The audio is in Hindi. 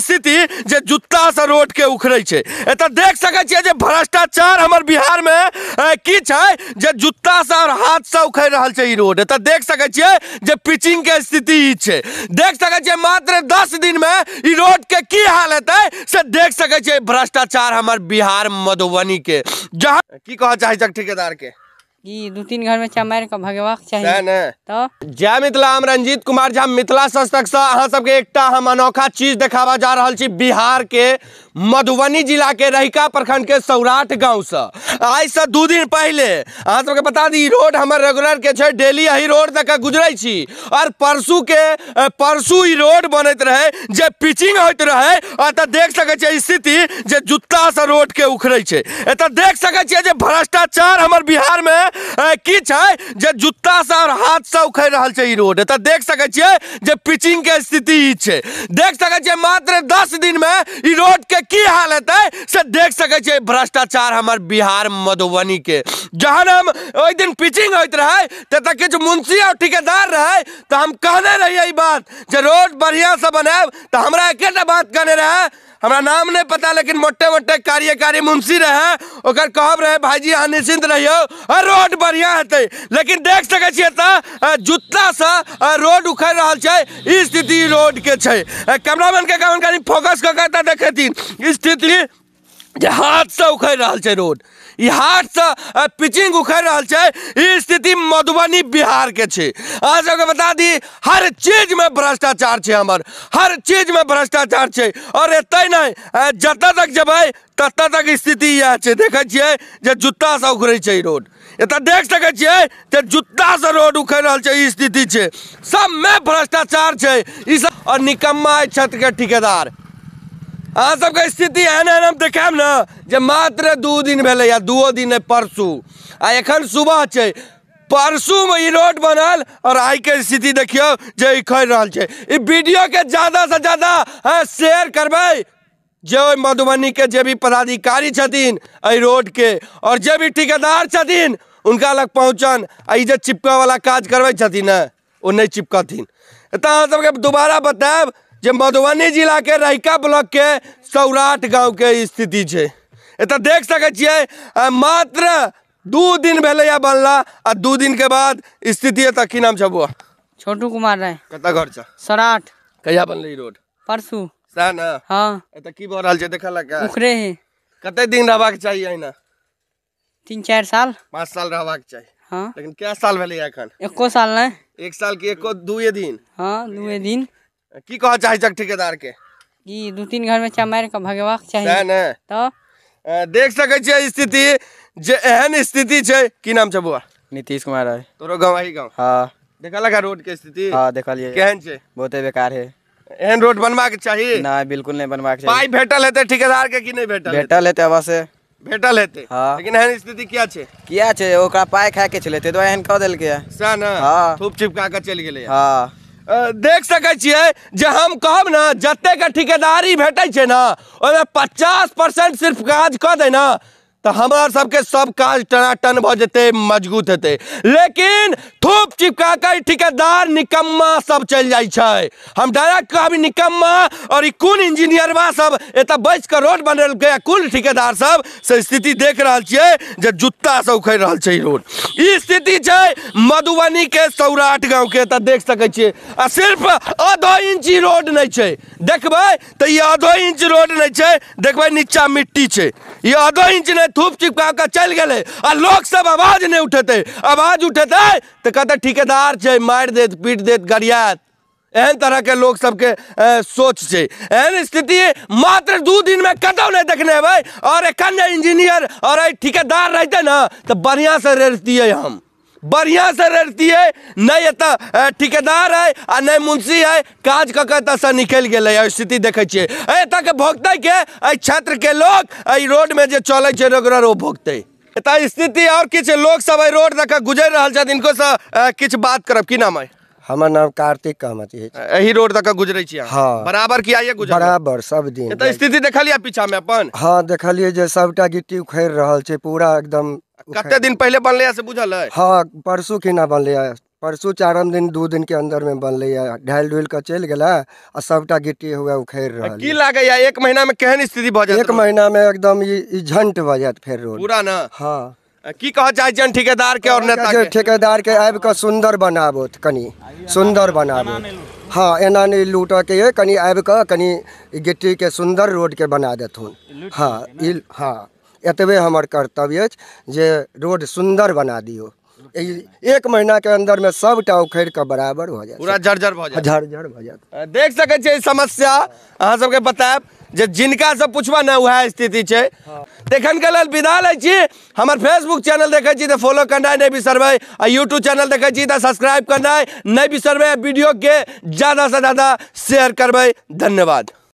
स्थिति जे जुत्ता से रोड के उखड़े छै एतऽ देख सकै छियै जे भ्रष्टाचार हमर बिहार में की छै जे जुत्ता से और हाथ से उखड़ि रहल छै ई रोड एतऽ देख सकै छियै जे पिचिंग के स्थिति ई छै देख सकै छियै मात्र दस दिन में ई रोड के की हाल हेतै से देख सकै छियै भ्रष्टाचार हमर बिहार मधुबनी के जहाँ की कह चाहे ठेकेदार के ई दू तीन घर में चमार का भगवाक चाहिए तो जय मिथिला हम रंजीत कुमार झा मिथिला संस्थक से अहा सबके एक हम अनोखा चीज देखा जा रहा बिहार के मधुबनी जिला के रहिका प्रखंड के सौराठ गांव से आज से दू दिन पहले अहाँ तो बता दी रोड हमारे रेगुलर के डेली यही रोड तक गुजरे और परसू के परसू रोड बनते रहे जे पिचिंग होते रहे अत देख सके स्थिति जे जूता से रोड के उखड़े एत देख सक भ्रष्टाचार हमारे बिहार में की छे जे जुत्ता से और हाथ से उखड़ रहा रोड एत देख सकते जे पिचिंग के स्थिति देख सकते मात्र दस दिन में रोड के की हालत है से देख सकते भ्रष्टाचार हमारे बिहार मधुबनी के जहन हम एक दिन पिचिंग होते रहे तब तक किस मुंशी और ठेकेदार रहे तो हम कहने रहिए बात जो रोड बढ़िया से बनाए तो हमारा एक बात कहने रह हमारा नाम नहीं पता लेकिन मोटे मोटे कार्यकारी मुंशी रहे और कहब रहे भाई जी अहाँ निश्चिंत रहियो हर रोड बढ़िया हेतु लेकिन देख सके छे जूता से रोड उखड़ रहा है स्थिति रोड के छे कैमरामैन के कारण कहीं फोकस कर देखेती स्थिति हाथ से उखड़ रहा है रोड हाट से पिचिंग उखड़ रहा है स्थिति मधुबनी बिहार के छे बता दी हर चीज में भ्रष्टाचार है हमार हर चीज में भ्रष्टाचार है और एत नहीं जत तक जब तत तक स्थिति यह है देखे जो जूता से उखड़े रोड एत देख सकते छियै से रोड उखड़ रहा है ई स्थिति सब में भ्रष्टाचार है ई निकम्मा और निकम्मा क्षेत्रके ठिकेदार अहाँ सबके स्थिति एहन एहन हम देखायब ने जे मात्र दू दिन भले या दूओ दिन है परसू आ एखन सुबह छै परसू में ई रोड बनल और आई के स्थिति देखियो जे खड़ रहा है वीडियो के ज्यादा से ज्यादा शेयर करब जे मधुबनी के जे भी पदाधिकारी छथिन अ रोड के और जे भी ठेकेदार छथिन उनका लग पहुँचन आ जे चिपका वाला काज करबे छथिन हाँ, ओ नहीं चिपकथिन तो अब दोबारा बताएब जो मधुबनी जिला के रहिका ब्लॉक के सौराठ गांव के स्थिति है एत देख सकते मात्र दू दिन भले बनला आ दू दिन के बाद स्थिति एत की नाम छबुआ छोटू कुमार राय कत घर छ कहिया बनल रोड परसू सह की कते दिन रहबाक चाहिए तीन चार साल पाँच साल रहबाक चाहिए हाँ लेकिन क्या साल भले अखन एको साल नहीं एक साल की एको दुए दिन हाँ दुए दिन की कहा चाहे जग ठेकेदार के दो तीन घर में चमार के भगवा चाहिए ने तो देख सकै छियै स्थिति जे एहन स्थिति छै की नाम छै बुआ नीतीश कुमार है तोरो गाँव ही गाँव हाँ देखल का रोड के स्थिति हाँ देखलिए केहन छै बहुत बेकार है एहन रोड बनवा के चाहिए ना बिल्कुल नहीं बनवा के पाई भेटल हेतै ठेकेदार के कि नहीं भेटल भेटल हेतै अवश्य भेटल हेतै हाँ लेकिन एहन स्थिति क्या छे क्या छे ओकरा पाई खाय के छलै तो दुआरे एहन कऽ देलकै सएह ने हाँ थूप चिपका के चल गेलै हाँ देख सकै छियै जे हम कहब ने जत ठिकेदारी भेटै छै ना ओहिमे पचास परसेंट सिर्फ काज कऽ देना तो हमार सबके सब काज टनाटन भ जते मजबूत हेते लेकिन थूप चिपका कर ठिकेदार निकम्मा सब चल जाय छै हम डायरेक्ट कहब निकम्मा और ई इंजीनियर बा सब एत बैस के रोड बनल के कुल ठिकेदार सब से स्थिति देख रहल छियै जे जुत्ता से उखड़ रहल छै रोड ई स्थिति छै मधुबनी के सौराठ गांव के त देख सकै छियै आ सिर्फ आधा इंची रोड नहीं छै देखबै त ई आधा इंच रोड नहीं छै देखबै नीचा मिट्टी छै ई आधा इंच नहीं धूप चिपका के चल गए आ लोग सब आवाज नहीं उठते आवाज उठते तो कहते ठेकेदार छै मार दे पीट दे गरियात एहन तरह के लोग सबके सोच छै एहन स्थिति मात्र दो दिन में कतौ नहीं देखने हेबै और एखन इंजीनियर और ठेकेदार रहते ना तो बढ़िया से है हम बढ़िया से रहती है नहीं तो, एतः ठेकेदार है आ नहीं मुंशी है काज कऽ के एतऽसँ निकलि गेलै स्थिति देखिए छियै के भोगतै के एहि क्षेत्रके लोक एहि रोडमे जे चलै रेगुलर ओ भोगतै स्थिति और किछु लोग सब रोड दऽ कऽ गुजरि रहल छथि हिनको किछु बात करब कि नाम है हमर नाम कार्तिक कहमत यही रोड तक गुजरे हाँ बराबर किया ये गुजर बराबर सब दिन तो स्थिति लिया पीछा में अपन हाँ देखलिए जे सबटा गिट्टी उखड़ रहा है पूरा एकदम कते दिन पहले बनल से बुझल है हाँ परसों परसू ना बनल परसों चारम दिन दू दिन के अंदर में बनल ढाल ढुल के चल गया आ सबटा गिट्टी हुए उखड़ रहा की लागे या एक महीना में केहन स्थिति भऽ एक महीना में एकदम झंट भ जाए फिर रोड पूरा ना हाँ की कह चाहे जन ठेकेदार के और नेता के ठेकेदार के आब के सुंदर बनाबो कनी सुंदर बनाबो हाँ एना नहीं लूट के कनी आब के कनी गिट्टी के सुंदर रोड के बना देथुन हाँ हाँ एतबे हमार कर्तव्य है जे रोड सुंदर बना दियो एक महीना के अंदर में सबटा उखड़ के बराबर भ जाए पूरा जर्जर भ जाए जर्जर भ जाए देख सके समस्या अहाँ सबके बताए जे जिनका से पूछवा ना वह स्थिति है देखन के लिए विदा लै छी हमर फेसबुक चैनल देखे छी तो फॉलो करना नहीं बिसरबे आ यूट्यूब चैनल देखे छी तो सब्सक्राइब करना नहीं बिसरबे वीडियो के ज़्यादा से ज़्यादा शेयर करब धन्यवाद